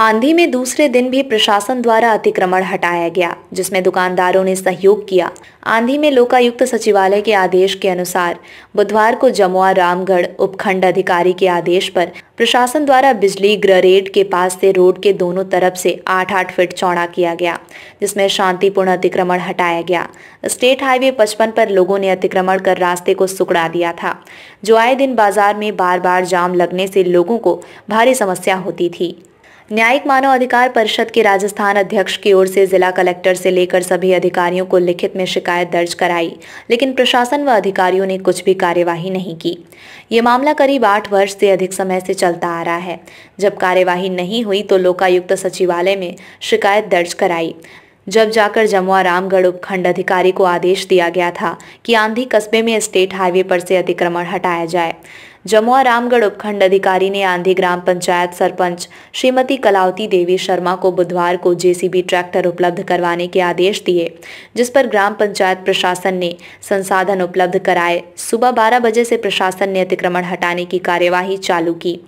आंधी में दूसरे दिन भी प्रशासन द्वारा अतिक्रमण हटाया गया जिसमें दुकानदारों ने सहयोग किया आंधी में लोकायुक्त सचिवालय के आदेश के अनुसार बुधवार को जमुआ रामगढ़ उपखंड अधिकारी के आदेश पर प्रशासन द्वारा बिजली ग्रेड के पास से रोड के दोनों तरफ से आठ आठ फीट चौड़ा किया गया जिसमें शांतिपूर्ण अतिक्रमण हटाया गया स्टेट हाईवे पचपन पर लोगों ने अतिक्रमण कर रास्ते को सुकड़ा दिया था जो आए दिन बाजार में बार बार जाम लगने से लोगों को भारी समस्या होती थी न्यायिक मानव अधिकार परिषद के राजस्थान अध्यक्ष की ओर से जिला कलेक्टर से लेकर सभी अधिकारियों को लिखित में शिकायत दर्ज कराई लेकिन प्रशासन व अधिकारियों ने कुछ भी कार्यवाही नहीं की ये मामला करीब आठ वर्ष से अधिक समय से चलता आ रहा है जब कार्यवाही नहीं हुई तो लोकायुक्त सचिवालय में शिकायत दर्ज कराई जब जाकर जमुआ रामगढ़ उपखंड अधिकारी को आदेश दिया गया था कि आंधी कस्बे में स्टेट हाईवे पर से अतिक्रमण हटाया जाए जमुआ रामगढ़ उपखंड अधिकारी ने आंधी ग्राम पंचायत सरपंच श्रीमती कलावती देवी शर्मा को बुधवार को जेसीबी ट्रैक्टर उपलब्ध करवाने के आदेश दिए जिस पर ग्राम पंचायत प्रशासन ने संसाधन उपलब्ध कराए सुबह बारह बजे से प्रशासन ने अतिक्रमण हटाने की कार्यवाही चालू की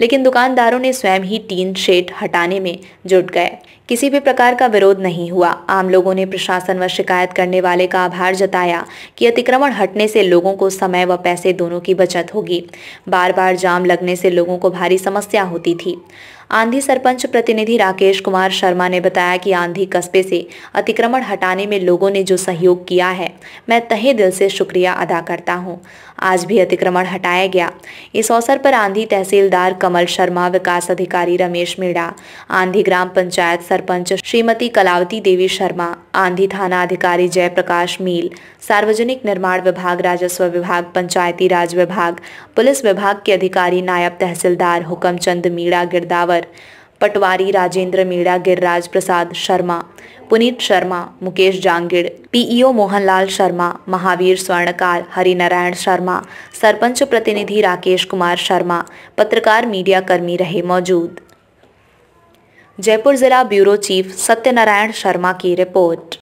लेकिन दुकानदारों ने स्वयं ही टीन शेड हटाने में जुट गए किसी भी प्रकार का विरोध नहीं हुआ आम लोगों ने प्रशासन व शिकायत करने वाले का आभार जताया कि अतिक्रमण हटने से लोगों को समय व पैसे दोनों की बचत होगी बार बार जाम लगने से लोगों को भारी समस्या होती थी आंधी सरपंच प्रतिनिधि राकेश कुमार शर्मा ने बताया कि आंधी कस्बे से अतिक्रमण हटाने में लोगों ने जो सहयोग किया है मैं तहे दिल से शुक्रिया अदा करता हूँ आज भी अतिक्रमण हटाया गया इस अवसर पर आंधी तहसीलदार कमल शर्मा विकास अधिकारी रमेश मीणा आंधी ग्राम पंचायत सरपंच श्रीमती कलावती देवी शर्मा आंधी थाना अधिकारी जयप्रकाश मील सार्वजनिक निर्माण विभाग राजस्व विभाग पंचायती राज विभाग पुलिस विभाग के अधिकारी नायब तहसीलदार चंद मीणा गिरदावर खट्टर पटवारी राजेंद्र मीणा गिरिराज प्रसाद शर्मा पुनीत शर्मा मुकेश जांगिड़ पीईओ मोहनलाल शर्मा महावीर स्वर्णकार हरिनारायण शर्मा सरपंच प्रतिनिधि राकेश कुमार शर्मा पत्रकार मीडिया कर्मी रहे मौजूद जयपुर जिला ब्यूरो चीफ सत्यनारायण शर्मा की रिपोर्ट